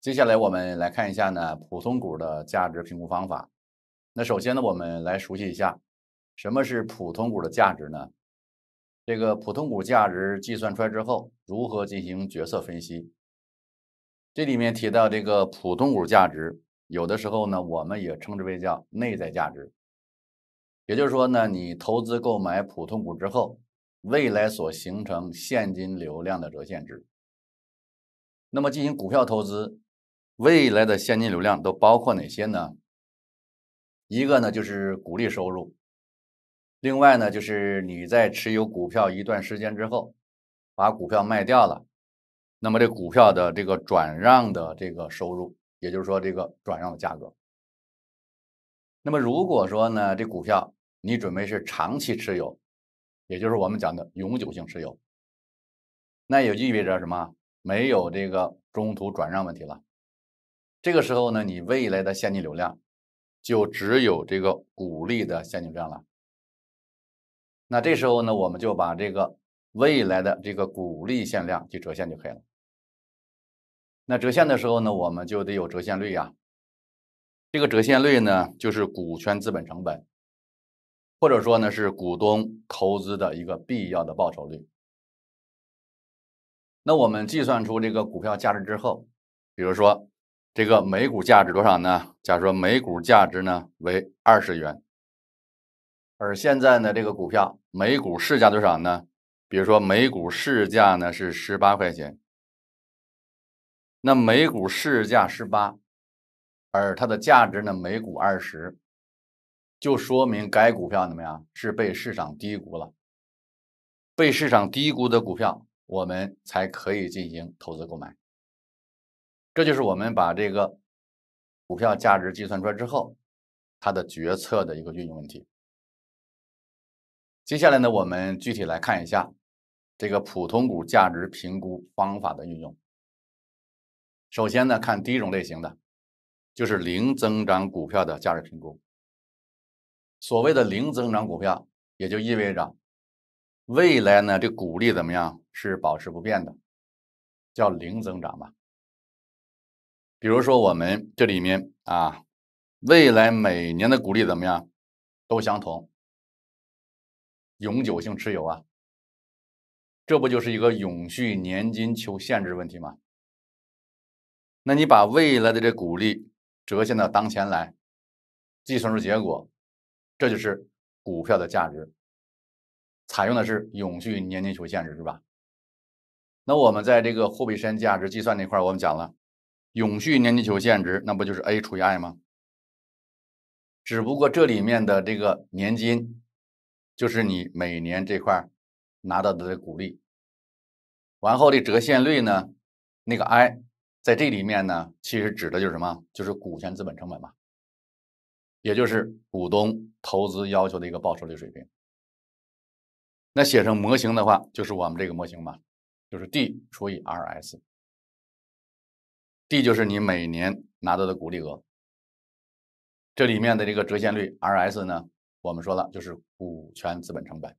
接下来我们来看一下呢普通股的价值评估方法。那首先呢，我们来熟悉一下什么是普通股的价值呢？这个普通股价值计算出来之后，如何进行决策分析？这里面提到这个普通股价值，有的时候呢，我们也称之为叫内在价值。也就是说呢，你投资购买普通股之后，未来所形成现金流量的折现值。那么进行股票投资。未来的现金流量都包括哪些呢？一个呢就是股利收入，另外呢就是你在持有股票一段时间之后，把股票卖掉了，那么这股票的这个转让的这个收入，也就是说这个转让的价格。那么如果说呢这股票你准备是长期持有，也就是我们讲的永久性持有，那也意味着什么？没有这个中途转让问题了。这个时候呢，你未来的现金流量就只有这个股利的现金流量了。那这时候呢，我们就把这个未来的这个股利现量去折现就可以了。那折现的时候呢，我们就得有折现率呀。这个折现率呢，就是股权资本成本，或者说呢是股东投资的一个必要的报酬率。那我们计算出这个股票价值之后，比如说。这个每股价值多少呢？假如说每股价值呢为二十元，而现在呢这个股票每股市价多少呢？比如说每股市价呢是十八块钱，那每股市价十八，而它的价值呢每股二十，就说明该股票怎么样是被市场低估了？被市场低估的股票，我们才可以进行投资购买。这就是我们把这个股票价值计算出来之后，它的决策的一个运用问题。接下来呢，我们具体来看一下这个普通股价值评估方法的运用。首先呢，看第一种类型的，就是零增长股票的价值评估。所谓的零增长股票，也就意味着未来呢这股利怎么样是保持不变的，叫零增长吧。比如说，我们这里面啊，未来每年的股利怎么样都相同，永久性持有啊，这不就是一个永续年金求限制问题吗？那你把未来的这股利折现到当前来，计算出结果，这就是股票的价值。采用的是永续年金求限制，是吧？那我们在这个货币间价值计算那块，我们讲了。永续年金求现值，那不就是 A 除以 i 吗？只不过这里面的这个年金，就是你每年这块拿到的股利。完后，的折现率呢，那个 i 在这里面呢，其实指的就是什么？就是股权资本成本嘛，也就是股东投资要求的一个报酬率水平。那写成模型的话，就是我们这个模型嘛，就是 D 除以 rs。D 就是你每年拿到的股利额，这里面的这个折现率 R S 呢，我们说了就是股权资本成本。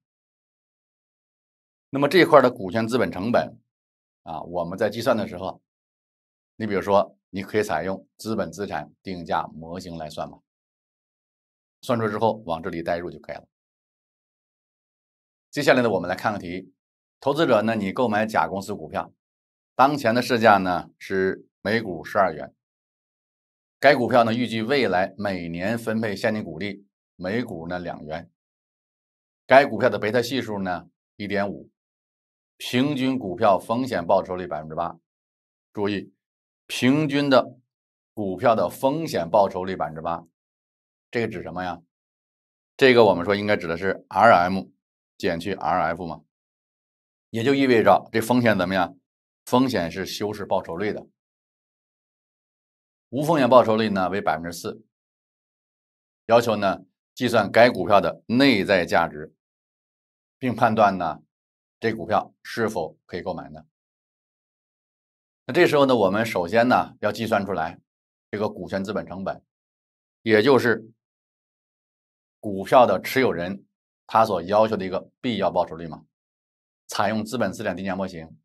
那么这一块的股权资本成本啊，我们在计算的时候，你比如说你可以采用资本资产定价模型来算嘛，算出之后往这里代入就可以了。接下来呢，我们来看个题：投资者呢，你购买甲公司股票，当前的市价呢是。每股十二元，该股票呢预计未来每年分配现金股利每股呢两元。该股票的贝塔系数呢一点五，平均股票风险报酬率百分之八。注意，平均的股票的风险报酬率百分之八，这个指什么呀？这个我们说应该指的是 Rm 减去 Rf 嘛？也就意味着这风险怎么样？风险是修饰报酬率的。无风险报酬率呢为百分之四，要求呢计算该股票的内在价值，并判断呢这股票是否可以购买呢？那这时候呢我们首先呢要计算出来这个股权资本成本，也就是股票的持有人他所要求的一个必要报酬率嘛。采用资本资产定价模型，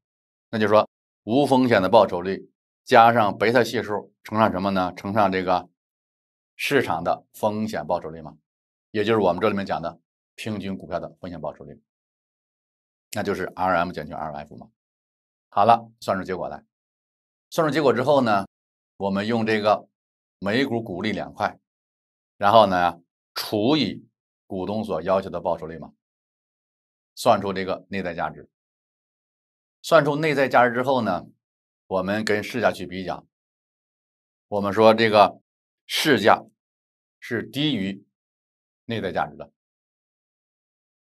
那就说无风险的报酬率。加上贝塔系数乘上什么呢？乘上这个市场的风险报酬率吗？也就是我们这里面讲的平均股票的风险报酬率，那就是 Rm 减去 Rf 嘛。好了，算出结果来。算出结果之后呢，我们用这个每股股利两块，然后呢除以股东所要求的报酬率嘛，算出这个内在价值。算出内在价值之后呢？我们跟市价去比较，我们说这个市价是低于内在价值的。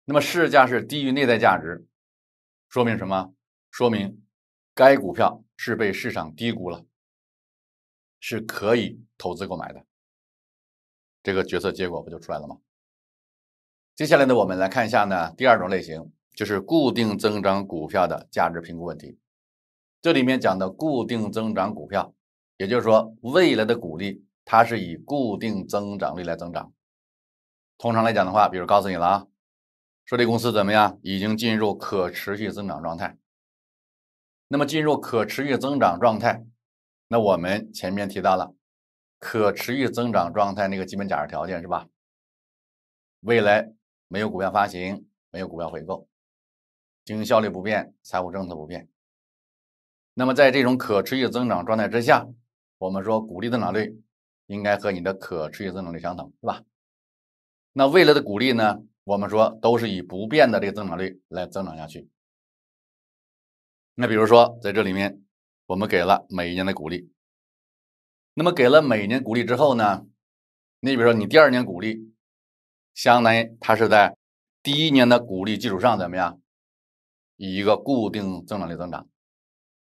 那么市价是低于内在价值，说明什么？说明该股票是被市场低估了，是可以投资购买的。这个决策结果不就出来了吗？接下来呢，我们来看一下呢，第二种类型就是固定增长股票的价值评估问题。这里面讲的固定增长股票，也就是说未来的股利它是以固定增长率来增长。通常来讲的话，比如告诉你了啊，说这公司怎么样，已经进入可持续增长状态。那么进入可持续增长状态，那我们前面提到了可持续增长状态那个基本假设条件是吧？未来没有股票发行，没有股票回购，经营效率不变，财务政策不变。那么，在这种可持续增长状态之下，我们说股利增长率应该和你的可持续增长率相等，是吧？那未来的股利呢？我们说都是以不变的这个增长率来增长下去。那比如说，在这里面，我们给了每一年的股利。那么给了每年股利之后呢？你比如说，你第二年股利，相当于它是在第一年的股利基础上怎么样，以一个固定增长率增长。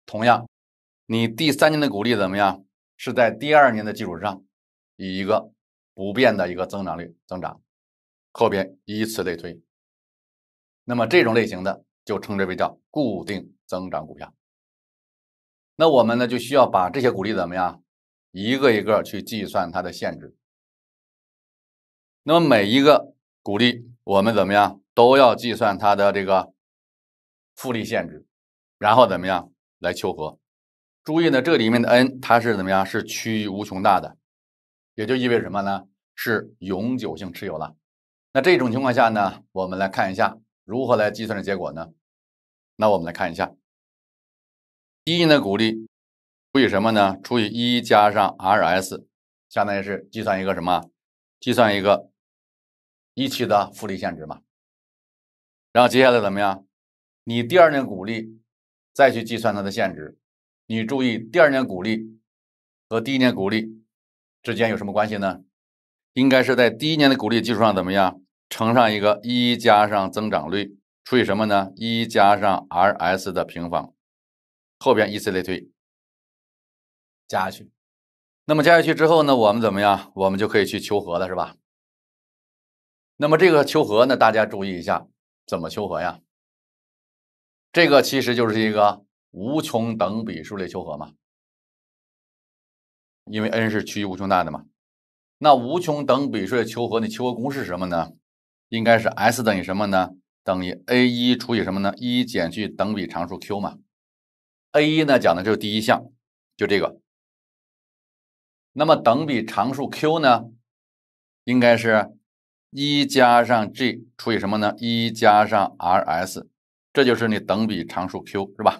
同样，你第三年的股利怎么样？是在第二年的基础上以一个不变的一个增长率增长，后边以此类推。那么这种类型的就称之为叫固定增长股票。那我们呢就需要把这些股利怎么样一个一个去计算它的限制。那么每一个股利我们怎么样都要计算它的这个复利限制，然后怎么样？来求和，注意呢，这里面的 n 它是怎么样？是趋于无穷大的，也就意味什么呢？是永久性持有了。那这种情况下呢，我们来看一下如何来计算的结果呢？那我们来看一下，第一呢，股利除以什么呢？除以一加上 rs，相当于是计算一个什么？计算一个一期的复利现值嘛。然后接下来怎么样？你第二年的股利。再去计算它的现值，你注意第二年股利和第一年股利之间有什么关系呢？应该是在第一年的股利基础上怎么样乘上一个一加上增长率除以什么呢？一加上 rs 的平方，后边以此类推，加去。那么加下去之后呢，我们怎么样？我们就可以去求和了，是吧？那么这个求和呢，大家注意一下怎么求和呀？这个其实就是一个无穷等比数列求和嘛，因为 n 是趋于无穷大的嘛。那无穷等比数列求和，你求和公式是什么呢？应该是 S 等于什么呢？等于 a 一除以什么呢？一减去等比常数 q 嘛。a 一呢讲的就是第一项，就这个。那么等比常数 q 呢，应该是一加上 g 除以什么呢？一加上 rs。这就是你等比常数 q 是吧？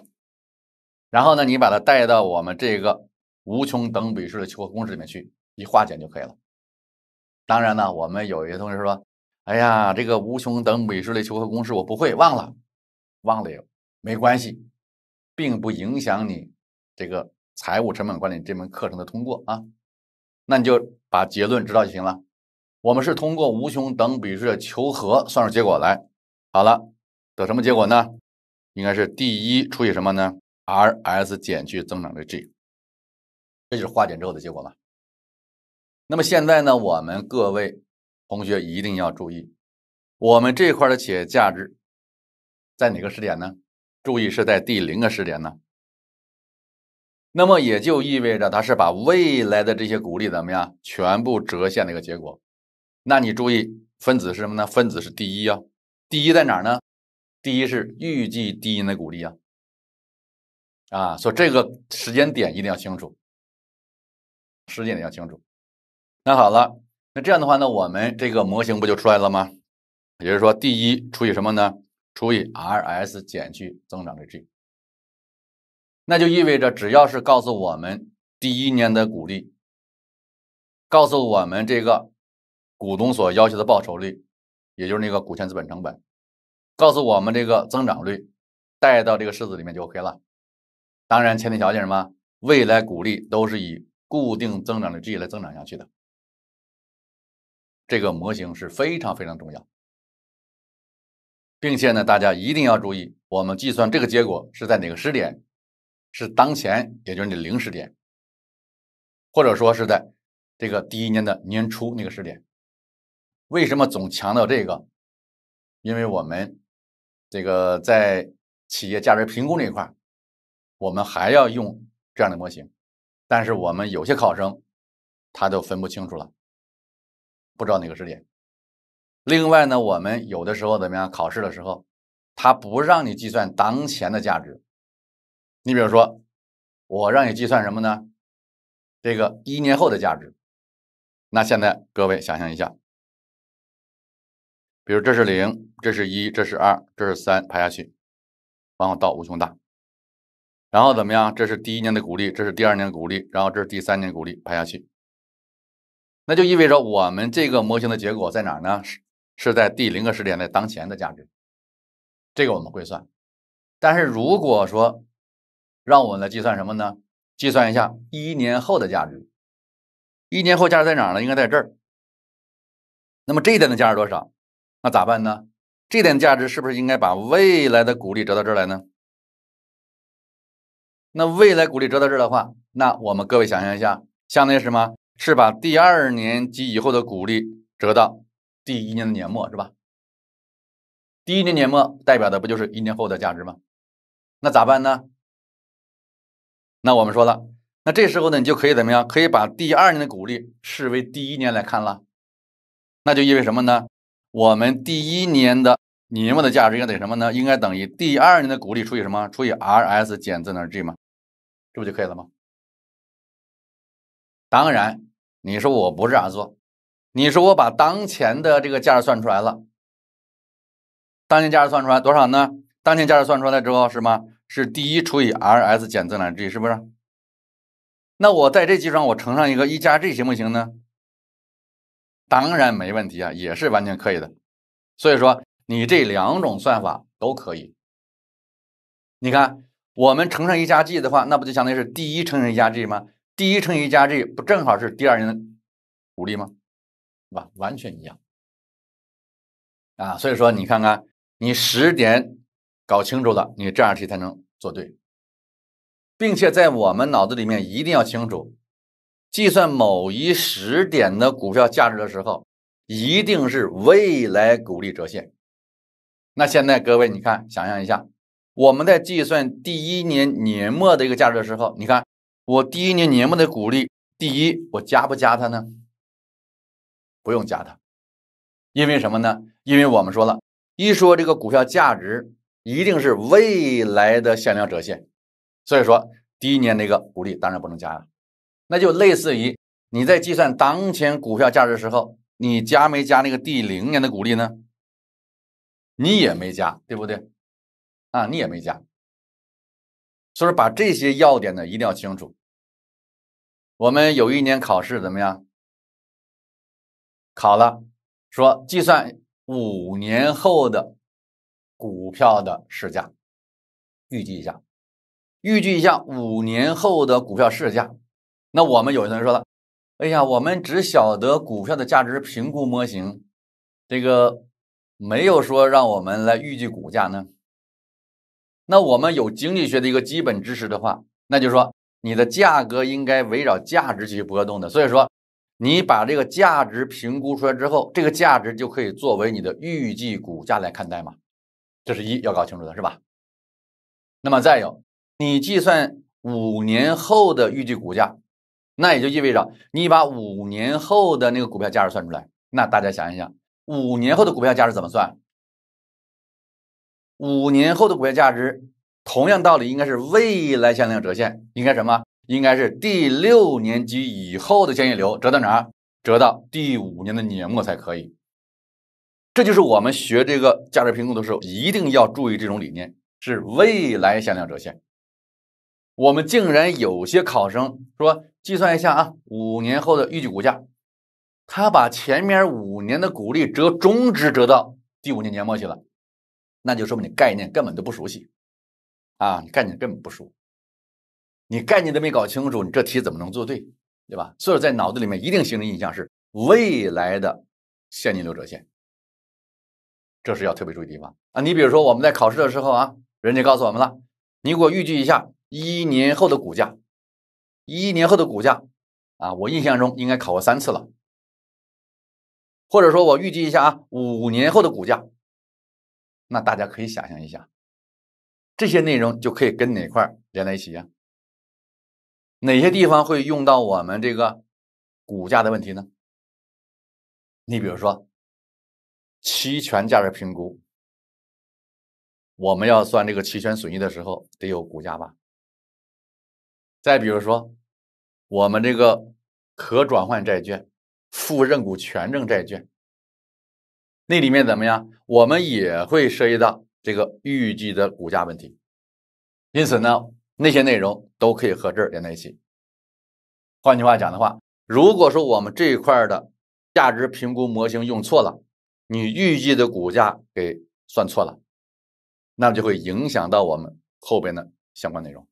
然后呢，你把它带到我们这个无穷等比数的求和公式里面去一化简就可以了。当然呢，我们有一些同学说：“哎呀，这个无穷等比数的求和公式我不会，忘了，忘了也没关系，并不影响你这个财务成本管理这门课程的通过啊。”那你就把结论知道就行了。我们是通过无穷等比数的求和算出结果来。好了。得什么结果呢？应该是 D 一除以什么呢？RS 减去增长的 G，这就是化简之后的结果嘛。那么现在呢，我们各位同学一定要注意，我们这块的企业价值在哪个时点呢？注意是在第零个时点呢。那么也就意味着它是把未来的这些股利怎么样全部折现的一个结果。那你注意分子是什么呢？分子是第一啊第一在哪儿呢？第一是预计低音的股利啊，啊，所以这个时间点一定要清楚，时间点要清楚。那好了，那这样的话呢，我们这个模型不就出来了吗？也就是说第一除以什么呢？除以 RS 减去增长的 G。那就意味着只要是告诉我们第一年的股利，告诉我们这个股东所要求的报酬率，也就是那个股权资本成本。告诉我们这个增长率，带到这个式子里面就 OK 了。当然前提条件什么？未来股利都是以固定增长率 G 来增长下去的。这个模型是非常非常重要，并且呢，大家一定要注意，我们计算这个结果是在哪个时点？是当前，也就是你的零时点，或者说是在这个第一年的年初那个时点。为什么总强调这个？因为我们。这个在企业价值评估这一块，我们还要用这样的模型，但是我们有些考生他都分不清楚了，不知道哪个是点。另外呢，我们有的时候怎么样考试的时候，他不让你计算当前的价值，你比如说我让你计算什么呢？这个一年后的价值，那现在各位想象一下。比如这是零，这是一，这是二，这是三，排下去，然后到无穷大。然后怎么样？这是第一年的股利，这是第二年的股利，然后这是第三年股利，排下去。那就意味着我们这个模型的结果在哪儿呢？是是在第零个时点，的当前的价值。这个我们会算。但是如果说让我们来计算什么呢？计算一下一年后的价值。一年后价值在哪儿呢？应该在这儿。那么这一点的价值多少？那咋办呢？这点价值是不是应该把未来的股利折到这儿来呢？那未来股利折到这儿的话，那我们各位想象一下，相当于什么是把第二年及以后的股利折到第一年的年末是吧？第一年年末代表的不就是一年后的价值吗？那咋办呢？那我们说了，那这时候呢，你就可以怎么样？可以把第二年的股利视为第一年来看了，那就意味什么呢？我们第一年的年末的价值应该等于什么呢？应该等于第二年的股利除以什么？除以 r s 减增长 g 吗？这不就可以了吗？当然，你说我不这样做，你说我把当前的这个价值算出来了，当前价值算出来多少呢？当前价值算出来之后是吗？是第一除以 r s 减增长 g 是不是？那我在这基础上我乘上一个一加 g 行不行呢？当然没问题啊，也是完全可以的。所以说，你这两种算法都可以。你看，我们乘上一加 G 的话，那不就相当于是第一乘上一加 G 吗？第一乘以一加 G 不正好是第二人的武力吗？对吧？完全一样。啊，所以说你看看，你十点搞清楚了，你这样题才能做对，并且在我们脑子里面一定要清楚。计算某一时点的股票价值的时候，一定是未来股利折现。那现在各位，你看，想象一下，我们在计算第一年年末的一个价值的时候，你看我第一年年末的股利，第一我加不加它呢？不用加它，因为什么呢？因为我们说了一说这个股票价值一定是未来的现量折现，所以说第一年那个股利当然不能加了。那就类似于你在计算当前股票价值的时候，你加没加那个第零年的股利呢？你也没加，对不对？啊，你也没加。所以说把这些要点呢一定要清楚。我们有一年考试怎么样？考了，说计算五年后的股票的市价，预计一下，预计一下五年后的股票市价。那我们有些人说了，哎呀，我们只晓得股票的价值评估模型，这个没有说让我们来预计股价呢。那我们有经济学的一个基本知识的话，那就说你的价格应该围绕价值去波动的。所以说，你把这个价值评估出来之后，这个价值就可以作为你的预计股价来看待嘛。这是一要搞清楚的，是吧？那么再有，你计算五年后的预计股价。那也就意味着，你把五年后的那个股票价值算出来。那大家想一想，五年后的股票价值怎么算？五年后的股票价值，同样道理，应该是未来向量折现，应该什么？应该是第六年及以后的现金流折到哪儿？折到第五年的年末才可以。这就是我们学这个价值评估的时候，一定要注意这种理念，是未来向量折现。我们竟然有些考生说，计算一下啊，五年后的预计股价，他把前面五年的股利折中值折到第五年年末去了，那就说明你概念根本都不熟悉，啊，你概念根本不熟，你概念都没搞清楚，你这题怎么能做对，对吧？所以，在脑子里面一定形成印象是未来的现金流折现，这是要特别注意的地方啊。你比如说我们在考试的时候啊，人家告诉我们了，你给我预计一下。一年后的股价，一年后的股价啊，我印象中应该考过三次了，或者说我预计一下啊，五年后的股价，那大家可以想象一下，这些内容就可以跟哪块连在一起呀？哪些地方会用到我们这个股价的问题呢？你比如说，期权价值评估，我们要算这个期权损益的时候，得有股价吧？再比如说，我们这个可转换债券、负认股权证债券，那里面怎么样？我们也会涉及到这个预计的股价问题。因此呢，那些内容都可以和这儿连在一起。换句话讲的话，如果说我们这一块的价值评估模型用错了，你预计的股价给算错了，那么就会影响到我们后边的相关内容。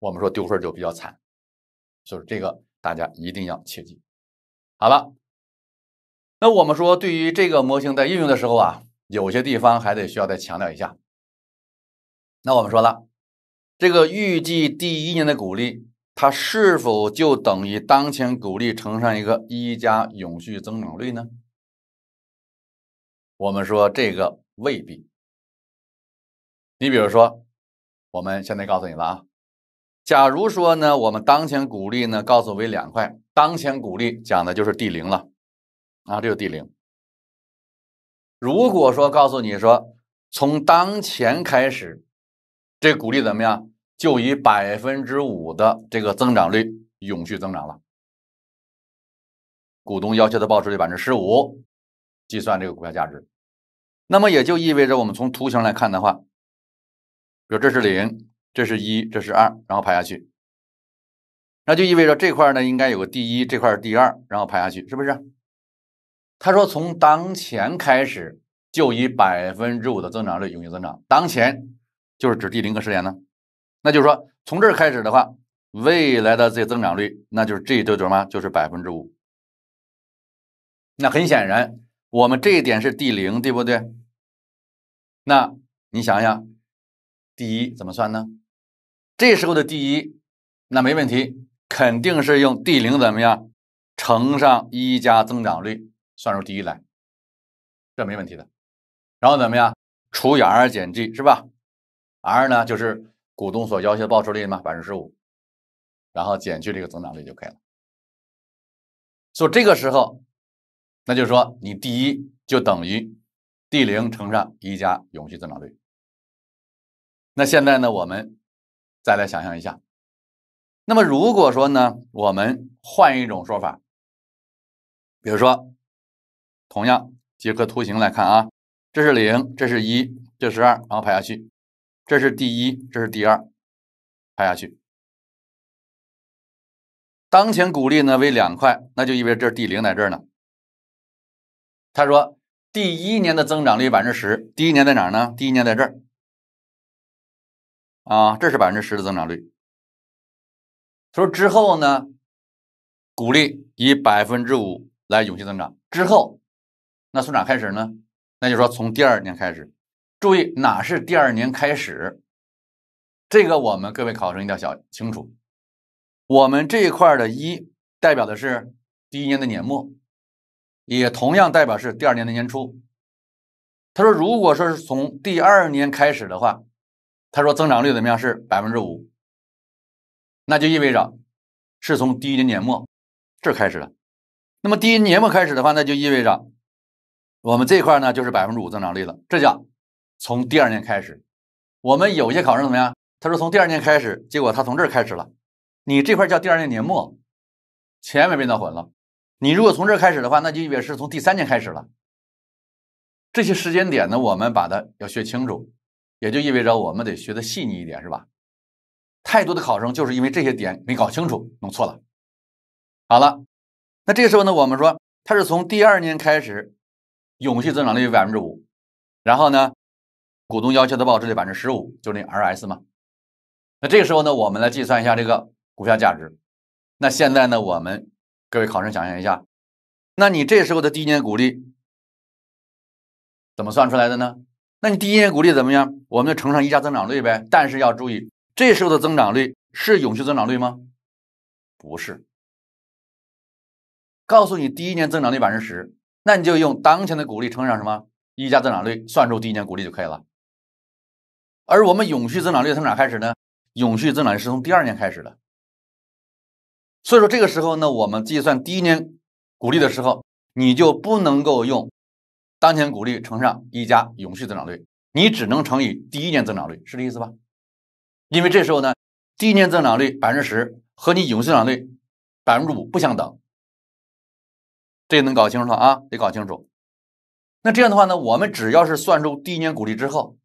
我们说丢分就比较惨，就是这个大家一定要切记。好了，那我们说对于这个模型在应用的时候啊，有些地方还得需要再强调一下。那我们说了，这个预计第一年的股利，它是否就等于当前股利乘上一个一加永续增长率呢？我们说这个未必。你比如说，我们现在告诉你了啊。假如说呢，我们当前股利呢，告诉为两块，当前股利讲的就是 D 零了，啊，这就是 D 零。如果说告诉你说，从当前开始，这股利怎么样，就以百分之五的这个增长率永续增长了。股东要求的报酬率百分之十五，计算这个股票价值，那么也就意味着我们从图形来看的话，比如这是零。这是一，这是二，然后排下去，那就意味着这块呢应该有个第一，这块是第二，然后排下去，是不是？他说从当前开始就以百分之五的增长率永续增长，当前就是指第零个十年呢？那就是说从这儿开始的话，未来的这增长率那就是这一堆就什么？就是百分之五。那很显然我们这一点是第零，对不对？那你想想第一怎么算呢？这时候的第一，那没问题，肯定是用 D 零怎么样乘上一加增长率算出第一来，这没问题的。然后怎么样除以 r 减 g 是吧？r 呢就是股东所要求的报酬率嘛，百分之十五，然后减去这个增长率就可以了。所以这个时候，那就说你第一就等于 D 零乘上一加永续增长率。那现在呢，我们。再来想象一下，那么如果说呢，我们换一种说法，比如说，同样结合图形来看啊，这是零，这是一，这是二，然后排下去，这是第一，这是第二，排下去。当前股利呢为两块，那就意味着这第零在这儿呢。他说第一年的增长率百分之十，第一年在哪儿呢？第一年在这儿。啊，这是百分之十的增长率。说之后呢，鼓励以百分之五来永续增长。之后，那从哪开始呢？那就说从第二年开始。注意哪是第二年开始？这个我们各位考生一定要想清楚。我们这一块的“一”代表的是第一年的年末，也同样代表是第二年的年初。他说，如果说是从第二年开始的话。他说：“增长率怎么样？是百分之五，那就意味着是从第一年年末这开始了。那么第一年末开始的话，那就意味着我们这块呢就是百分之五增长率了。这叫从第二年开始。我们有些考生怎么样？他说从第二年开始，结果他从这儿开始了。你这块叫第二年年末，前面变搞混了。你如果从这儿开始的话，那就意味着是从第三年开始了。这些时间点呢，我们把它要学清楚。”也就意味着我们得学的细腻一点，是吧？太多的考生就是因为这些点没搞清楚，弄错了。好了，那这个时候呢，我们说它是从第二年开始，永续增长率百分之五，然后呢，股东要求的报酬率百分之十五，就是 R S 嘛。那这个时候呢，我们来计算一下这个股票价值。那现在呢，我们各位考生想象一下，那你这时候的第一年股利怎么算出来的呢？那你第一年股利怎么样？我们就乘上一加增长率呗。但是要注意，这时候的增长率是永续增长率吗？不是。告诉你第一年增长率百分之十，那你就用当前的股利乘上什么一加增长率，算出第一年股利就可以了。而我们永续增长率从哪开始呢？永续增长率是从第二年开始的。所以说这个时候呢，我们计算第一年股利的时候，你就不能够用。当前股利乘上一加永续增长率，你只能乘以第一年增长率，是这意思吧？因为这时候呢，第一年增长率百分之十和你永续增长率百分之五不相等，这能搞清楚啊？得搞清楚。那这样的话呢，我们只要是算出第一年股利之后，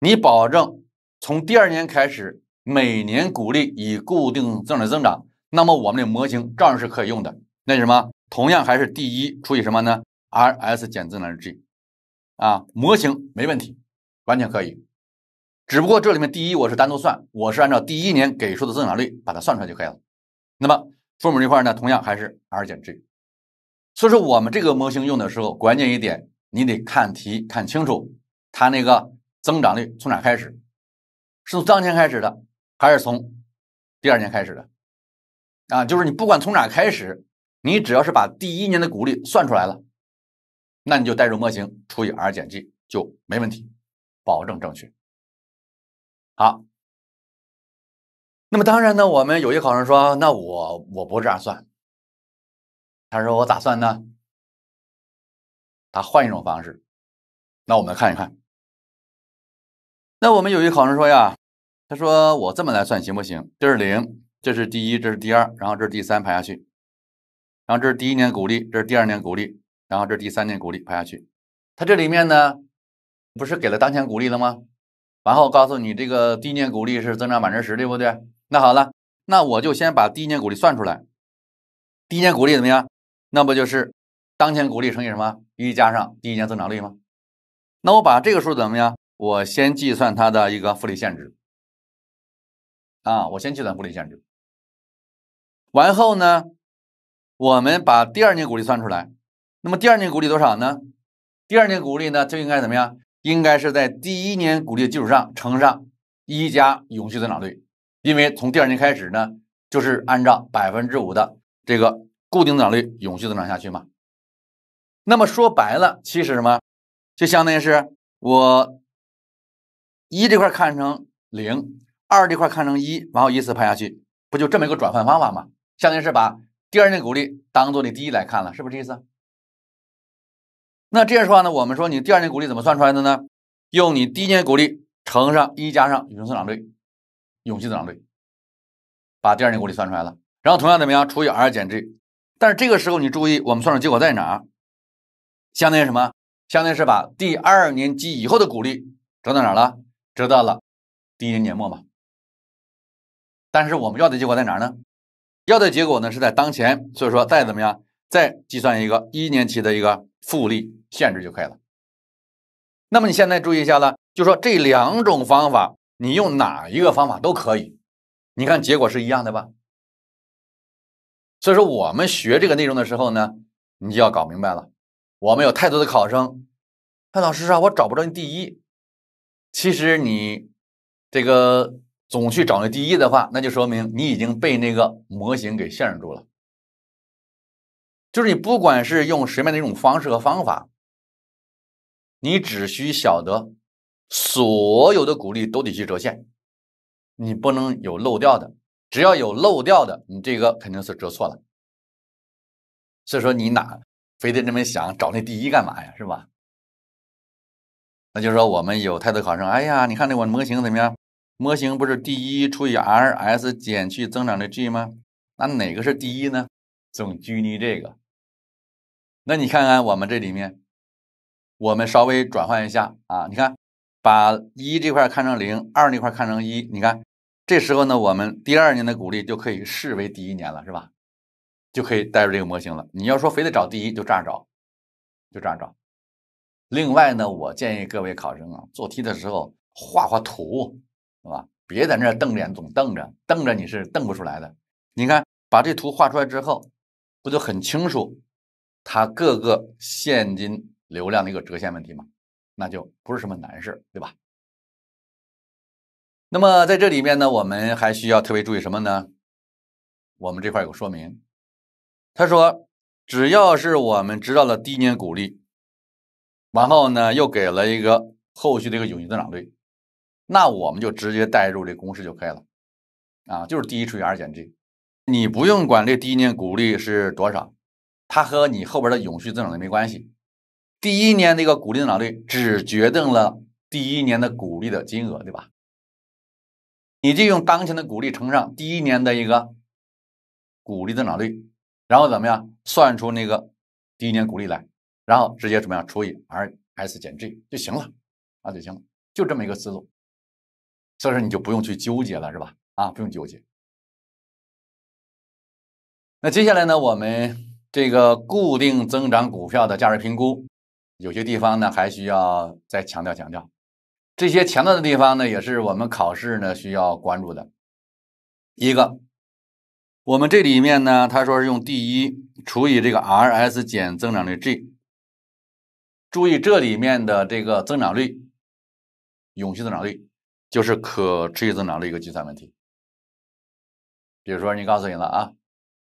你保证从第二年开始每年股利以固定增长率增长，那么我们的模型照样是可以用的。那什么？同样还是第一除以什么呢？r s 减增长率 g，啊，模型没问题，完全可以。只不过这里面第一我是单独算，我是按照第一年给出的增长率把它算出来就可以了。那么父母这块呢，同样还是 r 减 g。所以说我们这个模型用的时候，关键一点，你得看题看清楚，它那个增长率从哪开始，是从当前开始的，还是从第二年开始的？啊，就是你不管从哪开始，你只要是把第一年的股利算出来了。那你就代入模型除以 r 减 g 就没问题，保证正确。好，那么当然呢，我们有一考生说：“那我我不这样算。”他说：“我咋算呢？”他换一种方式。那我们来看一看。那我们有一考生说呀：“他说我这么来算行不行？这是零，这是第一，这是第二，然后这是第三排下去，然后这是第一年鼓励，这是第二年鼓励，然后这第三年股利排下去，它这里面呢，不是给了当前股利了吗？然后告诉你这个第一年股利是增长百分之十，对不对？那好了，那我就先把第一年股利算出来。第一年股利怎么样？那不就是当前股利乘以什么一加上第一年增长率吗？那我把这个数怎么样？我先计算它的一个复利限值。啊，我先计算复利限值。完后呢，我们把第二年股利算出来。那么第二年股利多少呢？第二年股利呢就应该怎么样？应该是在第一年股利的基础上乘上一加永续增长率，因为从第二年开始呢，就是按照百分之五的这个固定增长率永续增长下去嘛。那么说白了，其实什么？就相当于是我一这块看成零，二这块看成一，然后依次排下去，不就这么一个转换方法吗？相当于是把第二年股利当做你第一来看了，是不是这意思？那这样的话呢？我们说你第二年股利怎么算出来的呢？用你第一年股利乘上一加上永续增长率，永续增长率，把第二年股利算出来了。然后同样怎么样除以 r 减 g？但是这个时候你注意，我们算的结果在哪儿？相当于什么？相当于是把第二年及以后的股利折到哪儿了？折到了第一年末嘛。但是我们要的结果在哪儿呢？要的结果呢是在当前，所以说再怎么样再计算一个一年期的一个复利。限制就可以了。那么你现在注意一下了，就说这两种方法，你用哪一个方法都可以，你看结果是一样的吧？所以说我们学这个内容的时候呢，你就要搞明白了。我们有太多的考生，哎，老师啊，我找不着你第一。其实你这个总去找那第一的话，那就说明你已经被那个模型给限制住了。就是你不管是用什么样的一种方式和方法。你只需晓得，所有的鼓励都得去折现，你不能有漏掉的。只要有漏掉的，你这个肯定是折错了。所以说你哪非得这么想找那第一干嘛呀？是吧？那就是说我们有太多考生，哎呀，你看那我模型怎么样？模型不是第一除以 r s 减去增长的 g 吗？那哪个是第一呢？总拘泥这个。那你看看我们这里面。我们稍微转换一下啊，你看，把一这块看成零，二那块看成一，你看，这时候呢，我们第二年的股利就可以视为第一年了，是吧？就可以带入这个模型了。你要说非得找第一，就这样找，就这样找。另外呢，我建议各位考生啊，做题的时候画画图，是吧？别在那瞪脸总瞪着，瞪着你是瞪不出来的。你看，把这图画出来之后，不就很清楚，它各个现金。流量的一个折现问题嘛，那就不是什么难事，对吧？那么在这里面呢，我们还需要特别注意什么呢？我们这块有个说明，他说只要是我们知道了第一年股利，然后呢又给了一个后续的一个永续增长率，那我们就直接代入这公式就可以了啊，就是第一除以二减 g，你不用管这第一年股利是多少，它和你后边的永续增长率没关系。第一年的一个股利增长率只决定了第一年的股利的金额，对吧？你就用当前的股利乘上第一年的一个股利增长率，然后怎么样算出那个第一年股利来，然后直接怎么样除以 r s 减 g 就行了，那就行了，就这么一个思路。所以说你就不用去纠结了，是吧？啊，不用纠结。那接下来呢，我们这个固定增长股票的价值评估。有些地方呢还需要再强调强调，这些强调的地方呢也是我们考试呢需要关注的。一个，我们这里面呢，他说是用 D 一除以这个 RS 减增长率 G。注意这里面的这个增长率，永续增长率就是可持续增长率一个计算问题。比如说你告诉了啊，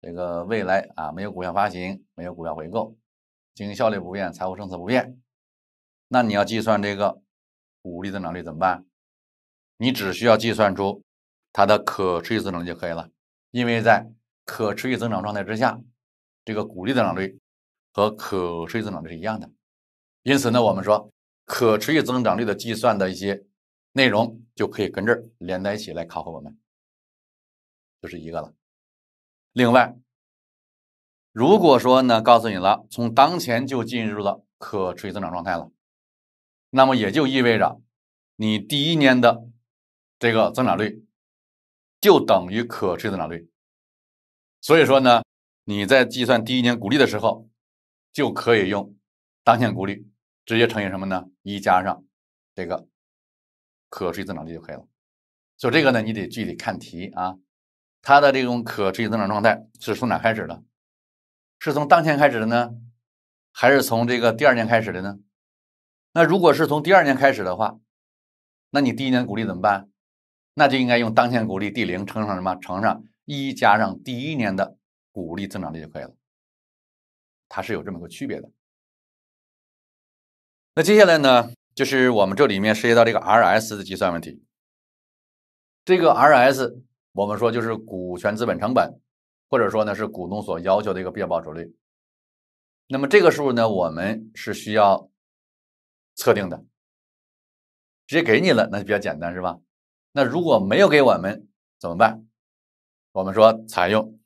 这个未来啊没有股票发行，没有股票回购。经营效率不变，财务政策不变，那你要计算这个股利增长率怎么办？你只需要计算出它的可持续增长率就可以了，因为在可持续增长状态之下，这个股利增长率和可持续增长率是一样的。因此呢，我们说可持续增长率的计算的一些内容就可以跟这儿连在一起来考核我们，就是一个了。另外。如果说呢，告诉你了，从当前就进入了可持续增长状态了，那么也就意味着你第一年的这个增长率就等于可持续增长率。所以说呢，你在计算第一年股利的时候，就可以用当前股利直接乘以什么呢？一加上这个可持续增长率就可以了。就这个呢，你得具体看题啊，它的这种可持续增长状态是从哪开始的？是从当前开始的呢，还是从这个第二年开始的呢？那如果是从第二年开始的话，那你第一年股利怎么办？那就应该用当前股利 D 零乘上什么？乘上一加上第一年的股利增长率就可以了。它是有这么个区别的。那接下来呢，就是我们这里面涉及到这个 R S 的计算问题。这个 R S 我们说就是股权资本成本。或者说呢，是股东所要求的一个必要报酬率。那么这个数呢，我们是需要测定的。直接给你了，那就比较简单，是吧？那如果没有给我们怎么办？我们说采用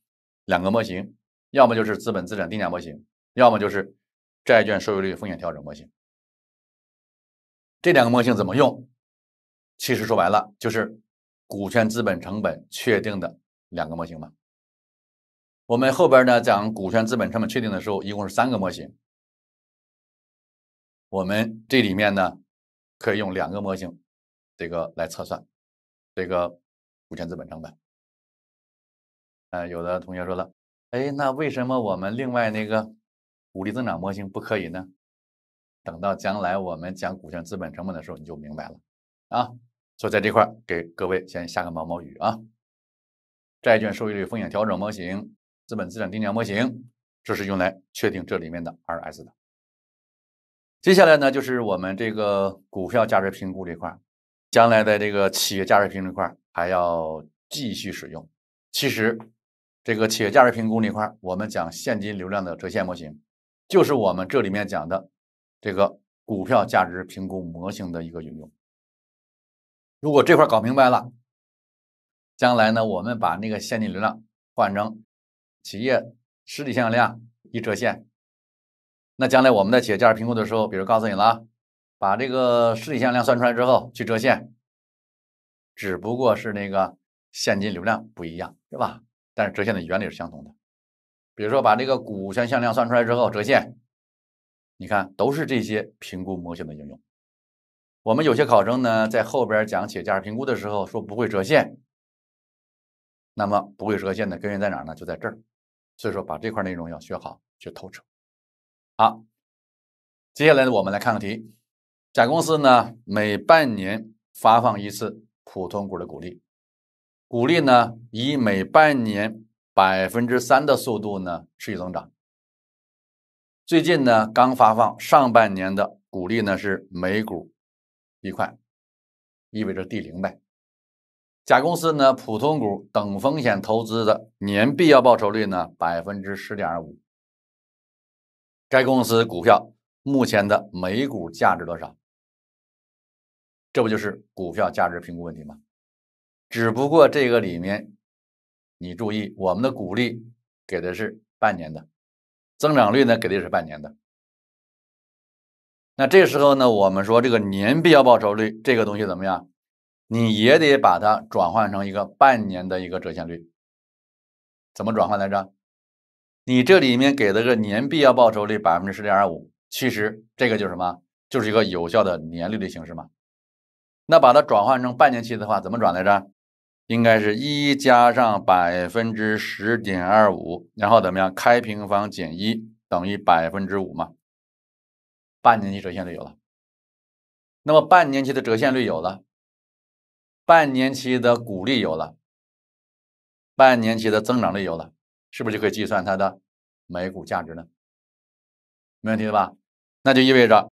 两个模型，要么就是资本资产定价模型，要么就是债券收益率风险调整模型。这两个模型怎么用？其实说白了，就是股权资本成本确定的两个模型嘛。我们后边呢讲股权资本成本确定的时候，一共是三个模型。我们这里面呢可以用两个模型，这个来测算这个股权资本成本。呃，有的同学说了，哎，那为什么我们另外那个股利增长模型不可以呢？等到将来我们讲股权资本成本的时候你就明白了啊。所以在这块给各位先下个毛毛雨啊，债券收益率风险调整模型。资本资产定价模型，这是用来确定这里面的 RS 的。接下来呢，就是我们这个股票价值评估这块将来的这个企业价值评估这块还要继续使用。其实，这个企业价值评估这块我们讲现金流量的折现模型，就是我们这里面讲的这个股票价值评估模型的一个运用。如果这块搞明白了，将来呢，我们把那个现金流量换成。企业实体向量一折现，那将来我们在企业价值评估的时候，比如告诉你了，把这个实体向量算出来之后去折现，只不过是那个现金流量不一样，对吧？但是折现的原理是相同的。比如说把这个股权向量算出来之后折现，你看都是这些评估模型的应用。我们有些考生呢，在后边讲企业价值评估的时候说不会折现，那么不会折现的根源在哪呢？就在这儿。所以说，把这块内容要学好，学透彻。好，接下来呢，我们来看个题。甲公司呢，每半年发放一次普通股的股利，股利呢以每半年百分之三的速度呢持续增长。最近呢，刚发放上半年的股利呢是每股一块，意味着第零呗。甲公司呢，普通股等风险投资的年必要报酬率呢百分之十点五。该公司股票目前的每股价值多少？这不就是股票价值评估问题吗？只不过这个里面，你注意，我们的股利给的是半年的，增长率呢给的是半年的。那这时候呢，我们说这个年必要报酬率这个东西怎么样？你也得把它转换成一个半年的一个折现率，怎么转换来着？你这里面给的个年必要报酬率百分之十点二五，其实这个就是什么？就是一个有效的年利率形式嘛。那把它转换成半年期的话，怎么转来着？应该是一加上百分之十点二五，然后怎么样？开平方减一等于百分之五嘛。半年期折现率有了。那么半年期的折现率有了。半年期的股利有了，半年期的增长率有了，是不是就可以计算它的每股价值呢？没问题吧？那就意味着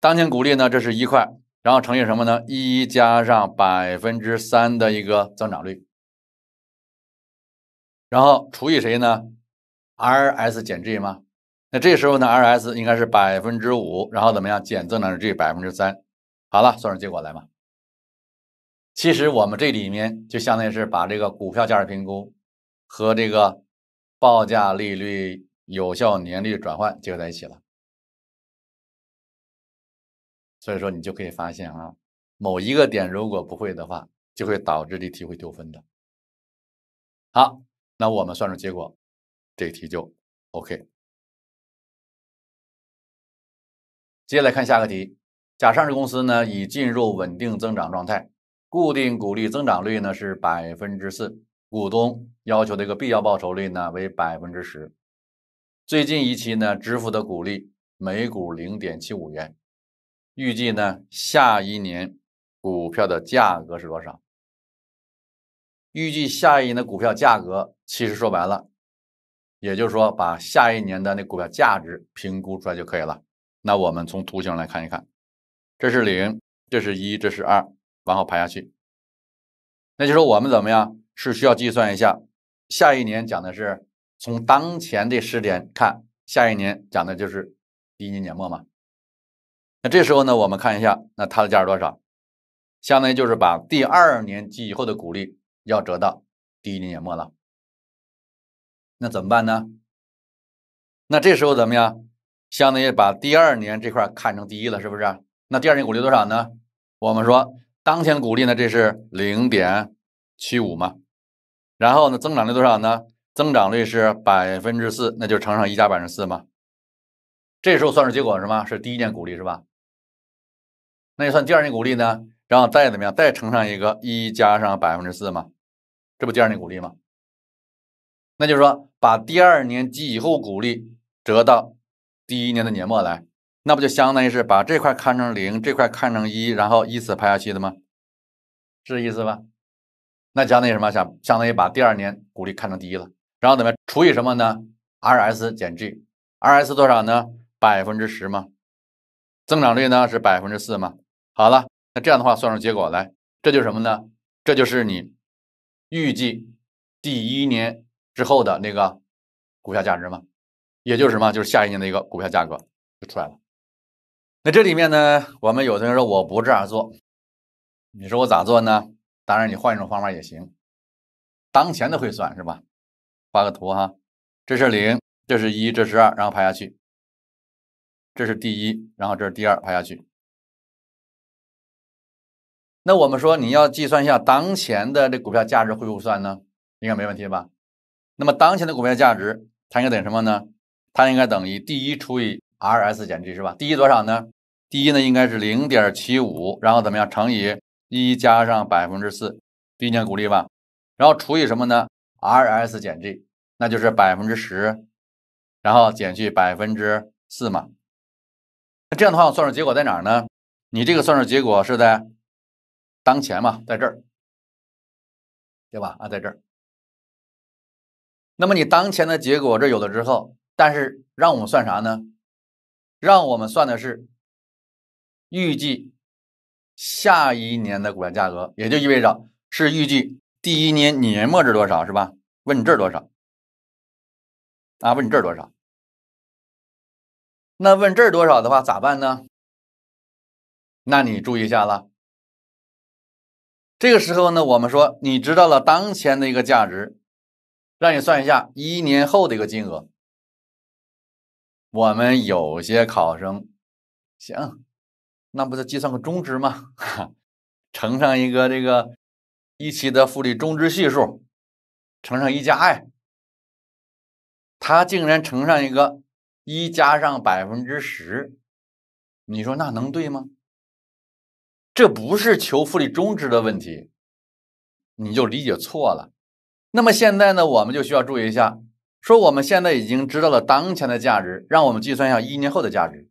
当前股利呢，这是一块，然后乘以什么呢？一加上百分之三的一个增长率，然后除以谁呢？rs 减 g 吗？那这时候呢，rs 应该是百分之五，然后怎么样减增长率 g 百分之三？好了，算出结果来嘛。其实我们这里面就相当于是把这个股票价值评估和这个报价利率、有效年率转换结合在一起了，所以说你就可以发现啊，某一个点如果不会的话，就会导致这题会丢分的。好，那我们算出结果，这题就 OK。接下来看下个题，甲上市公司呢已进入稳定增长状态。固定股利增长率呢是百分之四，股东要求的一个必要报酬率呢为百分之十。最近一期呢支付的股利每股零点七五元，预计呢下一年股票的价格是多少？预计下一年的股票价格，其实说白了，也就是说把下一年的那股票价值评估出来就可以了。那我们从图形来看一看，这是零，这是一，这是二。往后排下去，那就是我们怎么样是需要计算一下。下一年讲的是从当前的时点看，下一年讲的就是第一年年末嘛。那这时候呢，我们看一下，那它的价是多少？相当于就是把第二年及以后的股利要折到第一年年末了。那怎么办呢？那这时候怎么样？相当于把第二年这块看成第一了，是不是？那第二年股利多少呢？我们说。当前股利呢？这是零点七五嘛？然后呢？增长率多少呢？增长率是百分之四，那就乘上一加百分之四嘛。这时候算出结果是什么？是第一年股利是吧？那算第二年股利呢？然后再怎么样？再乘上一个一加上百分之四嘛？这不第二年股利吗？那就是说，把第二年及以后股利折到第一年的年末来，那不就相当于是把这块看成零，这块看成一，然后依次排下去的吗？是这意思吧？那相当于什么相相当于把第二年股利看成第一了，然后怎么样除以什么呢？rs 减 g，rs 多少呢？百分之十嘛，增长率呢是百分之四嘛。好了，那这样的话算出结果来，这就是什么呢？这就是你预计第一年之后的那个股票价值嘛，也就是什么？就是下一年的一个股票价格就出来了。那这里面呢，我们有的人说我不这样做。你说我咋做呢？当然，你换一种方法也行。当前的会算是吧？画个图哈，这是零，这是一，这是二，然后排下去。这是第一，然后这是第二，排下去。那我们说你要计算一下当前的这股票价值会不会算呢？应该没问题吧？那么当前的股票价值它应该等于什么呢？它应该等于第一除以 R S 减 G 是吧？第一多少呢？第一呢应该是零点七五，然后怎么样乘以？一加上百分之四，毕竟鼓励吧，然后除以什么呢？r s 减 g，那就是百分之十，然后减去百分之四嘛。那这样的话，我算数结果在哪儿呢？你这个算数结果是在当前嘛，在这儿，对吧？啊，在这儿。那么你当前的结果这有了之后，但是让我们算啥呢？让我们算的是预计。下一年的股票价格，也就意味着是预计第一年年末是多少，是吧？问这儿多少啊？问这儿多少？那问这儿多少的话咋办呢？那你注意一下了。这个时候呢，我们说你知道了当前的一个价值，让你算一下一年后的一个金额。我们有些考生行。那不就计算个终值吗？乘上一个这个一期的复利终值系数，乘上一加 i，它竟然乘上一个一加上百分之十，你说那能对吗？这不是求复利终值的问题，你就理解错了。那么现在呢，我们就需要注意一下，说我们现在已经知道了当前的价值，让我们计算一下一年后的价值，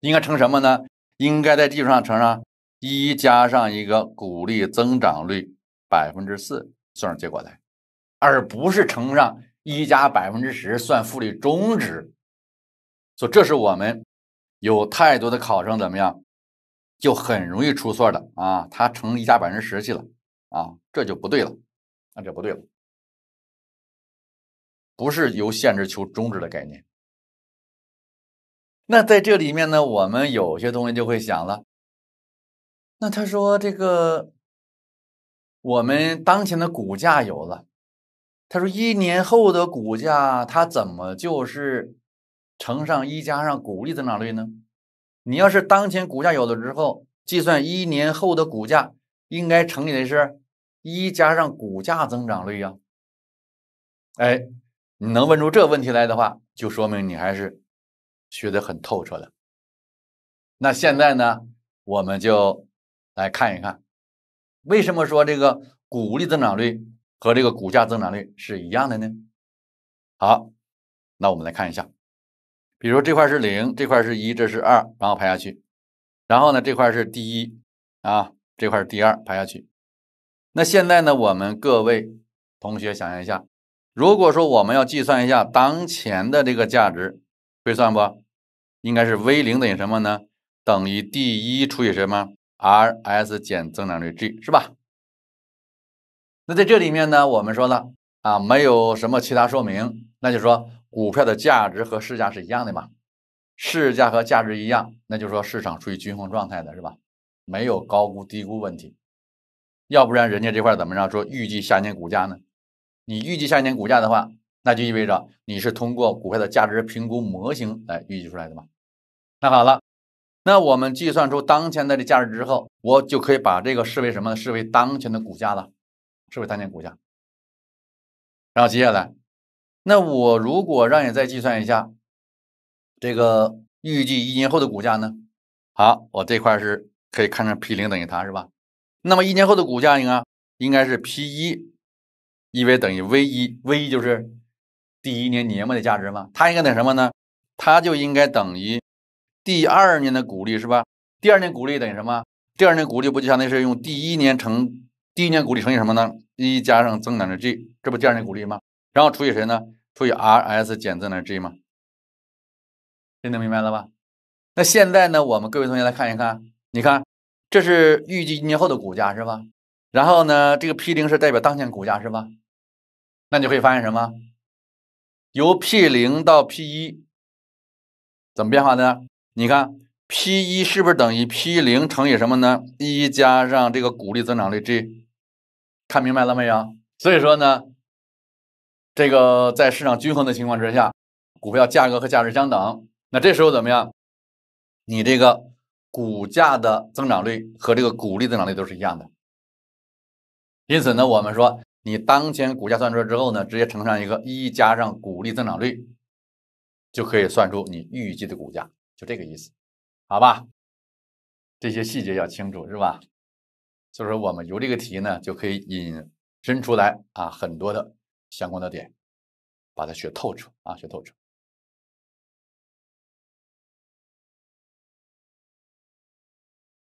应该乘什么呢？应该在基础上乘上一加上一个股利增长率百分之四，算出结果来，而不是乘上一加百分之十算复利终值。所以这是我们有太多的考生怎么样就很容易出错的啊，他乘一加百分之十去了啊，这就不对了，那就不对了，不是由限制求终值的概念。那在这里面呢，我们有些同学就会想了，那他说这个，我们当前的股价有了，他说一年后的股价，它怎么就是乘上一加上股利增长率呢？你要是当前股价有了之后，计算一年后的股价，应该乘以的是一加上股价增长率呀。哎，你能问出这问题来的话，就说明你还是。学的很透彻了，那现在呢，我们就来看一看，为什么说这个股利增长率和这个股价增长率是一样的呢？好，那我们来看一下，比如说这块是零，这块是一，这是二，然后排下去，然后呢这块是第一啊，这块是第二，排下去。那现在呢，我们各位同学想象一下，如果说我们要计算一下当前的这个价值。会算不？应该是 V 零等于什么呢？等于 D 一除以什么？RS 减增长率 G 是吧？那在这里面呢，我们说了啊，没有什么其他说明，那就说股票的价值和市价是一样的嘛。市价和价值一样，那就说市场处于均衡状态的是吧？没有高估低估问题。要不然人家这块怎么着说预计下年股价呢？你预计下年股价的话。那就意味着你是通过股票的价值评估模型来预计出来的嘛？那好了，那我们计算出当前的这价值之后，我就可以把这个视为什么呢？视为当前的股价了，视为当前股价。然后接下来，那我如果让你再计算一下这个预计一年后的股价呢？好，我这块是可以看成 P 零等于它是吧？那么一年后的股价应该应该是 P 一，因为等于 V 一，V 一就是。第一年年末的价值吗？它应该等什么呢？它就应该等于第二年的股利，是吧？第二年股利等于什么？第二年股利不就相当于是用第一年乘第一年股利乘以什么呢？一加上增长的 g，这不第二年股利吗？然后除以谁呢？除以 r s 减增长的 g 吗？听得明白了吧？那现在呢，我们各位同学来看一看，你看这是预计一年后的股价，是吧？然后呢，这个 P 零是代表当前股价，是吧？那你会发现什么？由 P 零到 P 一怎么变化的？你看 P 一是不是等于 P 零乘以什么呢？一加上这个股利增长率 g，看明白了没有？所以说呢，这个在市场均衡的情况之下，股票价格和价值相等，那这时候怎么样？你这个股价的增长率和这个股利增长率都是一样的。因此呢，我们说。你当前股价算出来之后呢，直接乘上一个一加上股利增长率，就可以算出你预计的股价，就这个意思，好吧？这些细节要清楚是吧？就是说我们由这个题呢，就可以引申出来啊很多的相关的点，把它学透彻啊，学透彻。